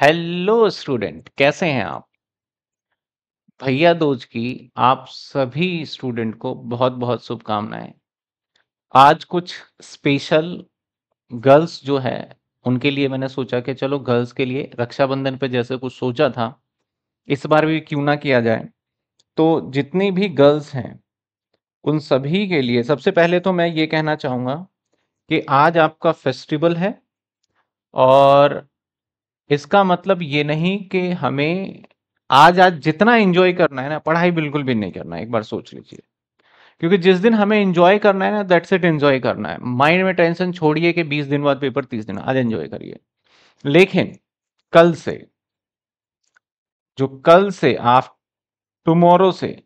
hello student कैसे हैं आप भैया दोज की आप सभी स्टूडेंट को बहुत बहुत शुभकामनाएं आज कुछ स्पेशल गर्ल्स जो है उनके लिए मैंने सोचा कि चलो गर्ल्स के लिए रक्षाबंधन पे जैसे कुछ सोचा था इस बार भी क्यों ना किया जाए तो जितनी भी गर्ल्स हैं उन सभी के लिए सबसे पहले तो मैं ये कहना चाहूँगा कि आज आपका फेस्टिवल है और इसका मतलब ये नहीं कि हमें आज आज जितना एंजॉय करना है ना पढ़ाई बिल्कुल भी नहीं करना है एक बार सोच लीजिए क्योंकि जिस दिन हमें एंजॉय करना है ना दैट्स इट एंजॉय करना है माइंड में टेंशन छोड़िए कि बीस दिन बाद पेपर तीस दिन आज एंजॉय करिए लेकिन कल से जो कल से आप टुमोरो से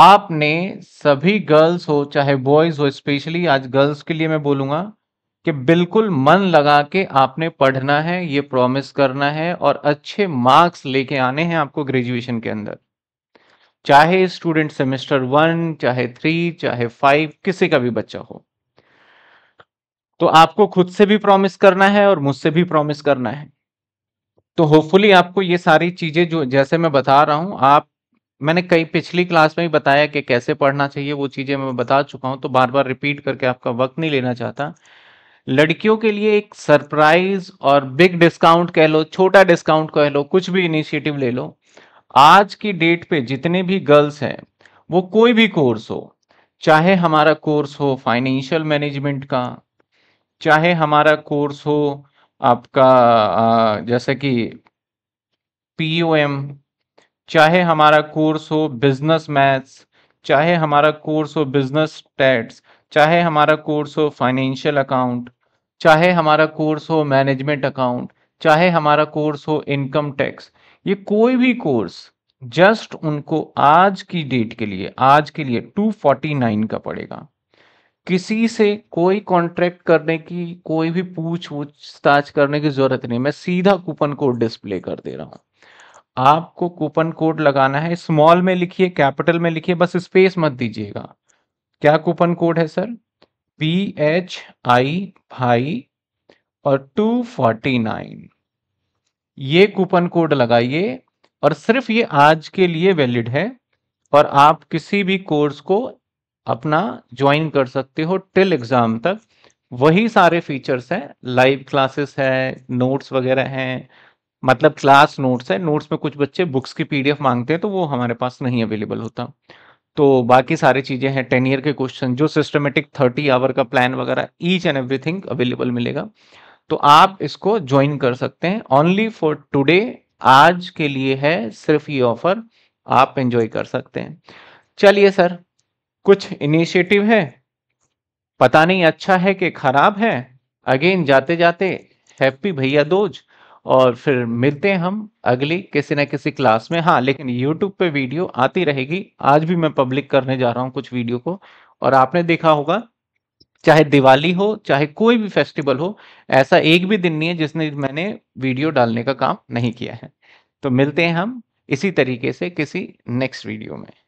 आपने सभी गर्ल्स हो चाहे बॉयज हो स्पेशली आज गर्ल्स के लिए मैं बोलूंगा कि बिल्कुल मन लगा के आपने पढ़ना है ये प्रॉमिस करना है और अच्छे मार्क्स लेके आने हैं आपको ग्रेजुएशन के अंदर चाहे स्टूडेंट सेमेस्टर वन चाहे थ्री चाहे फाइव किसी का भी बच्चा हो तो आपको खुद से भी प्रॉमिस करना है और मुझसे भी प्रॉमिस करना है तो होपफुली आपको ये सारी चीजें जो जैसे मैं बता रहा हूं आप मैंने कई पिछली क्लास में ही बताया कि कैसे पढ़ना चाहिए वो चीजें मैं बता चुका हूं तो बार बार रिपीट करके आपका वक्त नहीं लेना चाहता लड़कियों के लिए एक सरप्राइज और बिग डिस्काउंट कह लो छोटा डिस्काउंट कह लो कुछ भी इनिशिएटिव ले लो आज की डेट पे जितने भी गर्ल्स हैं वो कोई भी कोर्स हो चाहे हमारा कोर्स हो फाइनेंशियल मैनेजमेंट का चाहे हमारा कोर्स हो आपका जैसे कि पीओएम चाहे हमारा कोर्स हो बिजनेस मैथ्स चाहे हमारा कोर्स हो बिजनेस स्टैट्स चाहे हमारा कोर्स हो फाइनेंशियल अकाउंट चाहे हमारा कोर्स हो मैनेजमेंट अकाउंट चाहे हमारा कोर्स हो इनकम टैक्स ये कोई भी कोर्स जस्ट उनको आज की डेट के लिए आज के लिए 249 का पड़ेगा किसी से कोई कॉन्ट्रैक्ट करने की कोई भी पूछ पूछताछ करने की जरूरत नहीं मैं सीधा कूपन कोड डिस्प्ले कर दे रहा हूँ आपको कूपन कोड लगाना है स्मॉल में लिखिए कैपिटल में लिखिए बस स्पेस मत दीजिएगा क्या कूपन कोड है सर पी एच आई भाई और टू फोर्टी नाइन ये कूपन कोड लगाइए और सिर्फ ये आज के लिए वैलिड है और आप किसी भी कोर्स को अपना ज्वाइन कर सकते हो टिल एग्जाम तक वही सारे फीचर्स हैं लाइव क्लासेस है नोट्स वगैरह हैं मतलब क्लास नोट्स है नोट्स में कुछ बच्चे बुक्स की पीडीएफ मांगते हैं तो वो हमारे पास नहीं अवेलेबल होता तो बाकी सारी चीज़ें हैं टेन ईयर के क्वेश्चन जो सिस्टमेटिक थर्टी आवर का प्लान वगैरह ईच एंड एवरीथिंग अवेलेबल मिलेगा तो आप इसको ज्वाइन कर सकते हैं ओनली फॉर टुडे आज के लिए है सिर्फ ये ऑफर आप एंजॉय कर सकते हैं चलिए सर कुछ इनिशिएटिव है पता नहीं अच्छा है कि खराब है अगेन जाते जाते हैप्पी भैया दोज और फिर मिलते हैं हम अगली किसी ना किसी क्लास में हाँ लेकिन यूट्यूब पे वीडियो आती रहेगी आज भी मैं पब्लिक करने जा रहा हूँ कुछ वीडियो को और आपने देखा होगा चाहे दिवाली हो चाहे कोई भी फेस्टिवल हो ऐसा एक भी दिन नहीं है जिसने मैंने वीडियो डालने का काम नहीं किया है तो मिलते हैं हम इसी तरीके से किसी नेक्स्ट वीडियो में